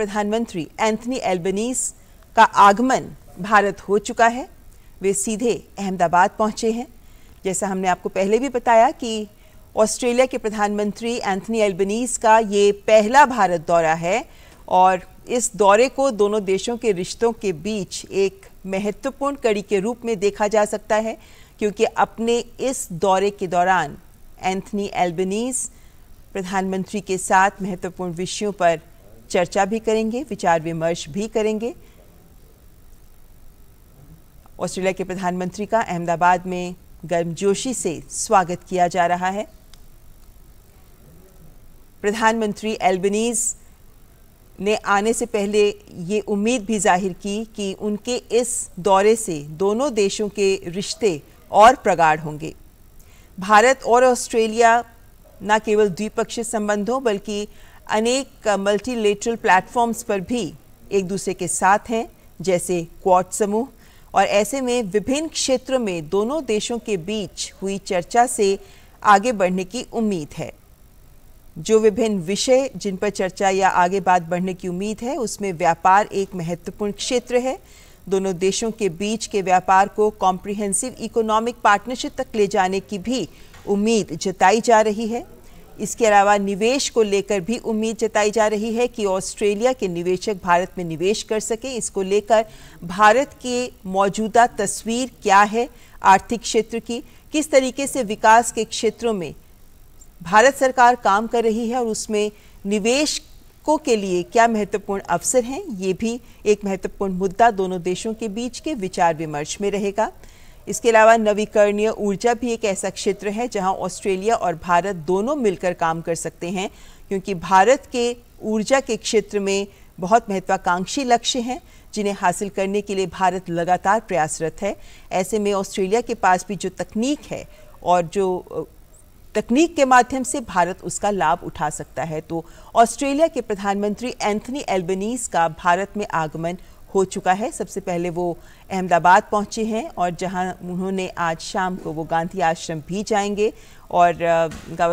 प्रधानमंत्री एंथनी एल्बनीस का आगमन भारत हो चुका है वे सीधे अहमदाबाद पहुंचे हैं जैसा हमने आपको पहले भी बताया कि ऑस्ट्रेलिया के प्रधानमंत्री एंथनी एल्बनीस का ये पहला भारत दौरा है और इस दौरे को दोनों देशों के रिश्तों के बीच एक महत्वपूर्ण कड़ी के रूप में देखा जा सकता है क्योंकि अपने इस दौरे के दौरान एंथनी एल्बनीस प्रधानमंत्री के साथ महत्वपूर्ण विषयों पर चर्चा भी करेंगे विचार विमर्श भी करेंगे ऑस्ट्रेलिया के प्रधानमंत्री का अहमदाबाद में गर्मजोशी से स्वागत किया जा रहा है प्रधानमंत्री एल्बनीज ने आने से पहले ये उम्मीद भी जाहिर की कि उनके इस दौरे से दोनों देशों के रिश्ते और प्रगाढ़ होंगे भारत और ऑस्ट्रेलिया न केवल द्विपक्षीय संबंधों बल्कि अनेक मल्टीलेटरल प्लेटफॉर्म्स पर भी एक दूसरे के साथ हैं जैसे क्वाड समूह और ऐसे में विभिन्न क्षेत्रों में दोनों देशों के बीच हुई चर्चा से आगे बढ़ने की उम्मीद है जो विभिन्न विषय जिन पर चर्चा या आगे बात बढ़ने की उम्मीद है उसमें व्यापार एक महत्वपूर्ण क्षेत्र है दोनों देशों के बीच के व्यापार को कॉम्प्रिहेंसिव इकोनॉमिक पार्टनरशिप तक ले जाने की भी उम्मीद जताई जा रही है इसके अलावा निवेश को लेकर भी उम्मीद जताई जा रही है कि ऑस्ट्रेलिया के निवेशक भारत में निवेश कर सकें इसको लेकर भारत की मौजूदा तस्वीर क्या है आर्थिक क्षेत्र की किस तरीके से विकास के क्षेत्रों में भारत सरकार काम कर रही है और उसमें निवेश को के लिए क्या महत्वपूर्ण अवसर हैं ये भी एक महत्वपूर्ण मुद्दा दोनों देशों के बीच के विचार विमर्श में रहेगा इसके अलावा नवीकरणीय ऊर्जा भी एक ऐसा क्षेत्र है जहां ऑस्ट्रेलिया और भारत दोनों मिलकर काम कर सकते हैं क्योंकि भारत के ऊर्जा के क्षेत्र में बहुत महत्वाकांक्षी लक्ष्य हैं जिन्हें हासिल करने के लिए भारत लगातार प्रयासरत है ऐसे में ऑस्ट्रेलिया के पास भी जो तकनीक है और जो तकनीक के माध्यम से भारत उसका लाभ उठा सकता है तो ऑस्ट्रेलिया के प्रधानमंत्री एंथनी एल्बनीज का भारत में आगमन हो चुका है सबसे पहले वो अहमदाबाद पहुंचे हैं और जहां उन्होंने आज शाम को वो गांधी आश्रम भी जाएंगे और